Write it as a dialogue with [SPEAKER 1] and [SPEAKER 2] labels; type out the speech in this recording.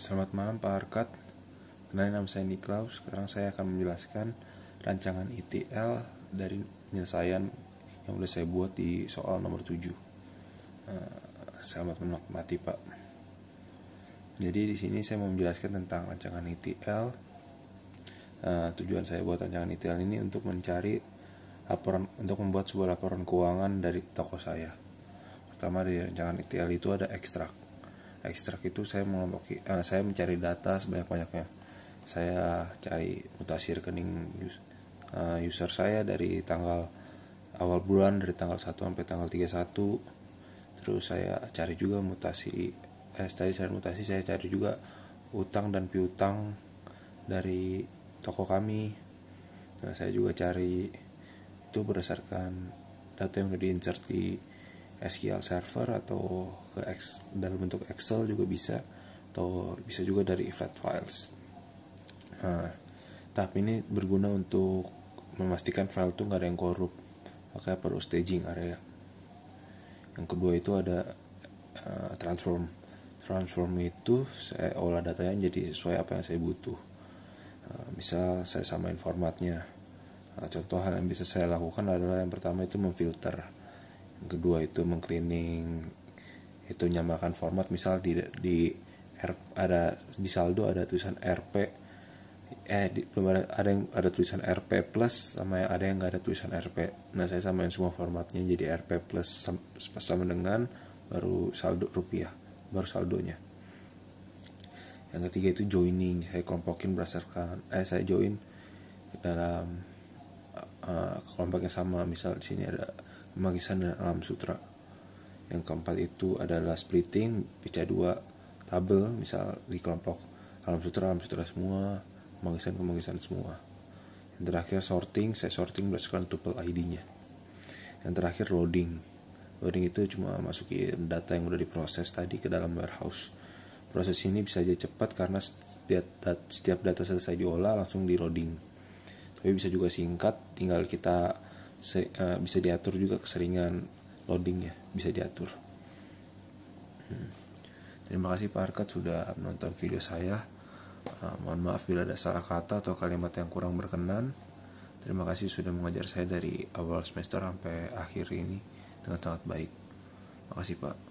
[SPEAKER 1] Selamat malam Pak Arkat. Kenalin nama saya Niklaus. Sekarang saya akan menjelaskan rancangan ITL dari penyelesaian yang sudah saya buat di soal nomor 7. Eh, selamat menikmati Pak. Jadi di sini saya mau menjelaskan tentang rancangan ITL. Eh, tujuan saya buat rancangan ITL ini untuk mencari laporan untuk membuat sebuah laporan keuangan dari toko saya. Pertama di rancangan ITL itu ada ekstrak ekstrak itu saya uh, saya mencari data sebanyak banyaknya saya cari mutasi rekening user, uh, user saya dari tanggal awal bulan dari tanggal 1 sampai tanggal 31 terus saya cari juga mutasi eh, tadi saya mutasi saya cari juga utang dan piutang dari toko kami nah, saya juga cari itu berdasarkan data yang udah insert di SQL Server atau ke X, dalam bentuk Excel juga bisa atau bisa juga dari flat files. Nah, tahap ini berguna untuk memastikan file itu nggak ada yang korup, Makanya perlu staging area. Yang kedua itu ada uh, transform. Transform itu saya olah datanya jadi sesuai apa yang saya butuh. Uh, misal saya samain formatnya. Uh, contoh hal yang bisa saya lakukan adalah yang pertama itu memfilter kedua itu mengcleaning itu nyamakan format misal di di R, ada di saldo ada tulisan RP eh di, ada yang ada tulisan RP plus sama yang ada yang nggak ada tulisan RP nah saya samain semua formatnya jadi RP plus sama, sama dengan baru saldo rupiah baru saldonya yang ketiga itu joining saya kelompokin berdasarkan eh saya join dalam uh, kelompok yang sama misal di sini ada Magisan dan Alam Sutra. Yang keempat itu adalah splitting, pecah dua tabel, misal di kelompok Alam Sutra, Alam Sutra semua, Magisan ke semua. Yang terakhir sorting, saya sorting berdasarkan tuple ID-nya. Yang terakhir loading. Loading itu cuma masukin data yang udah diproses tadi ke dalam warehouse. Proses ini bisa aja cepat karena setiap data, setiap data selesai diolah langsung di loading. Tapi bisa juga singkat, tinggal kita se, uh, bisa diatur juga keseringan loadingnya bisa diatur hmm. terima kasih Pak Arkat sudah menonton video saya uh, mohon maaf bila ada salah kata atau kalimat yang kurang berkenan terima kasih sudah mengajar saya dari awal semester sampai akhir ini dengan sangat baik Terima kasih Pak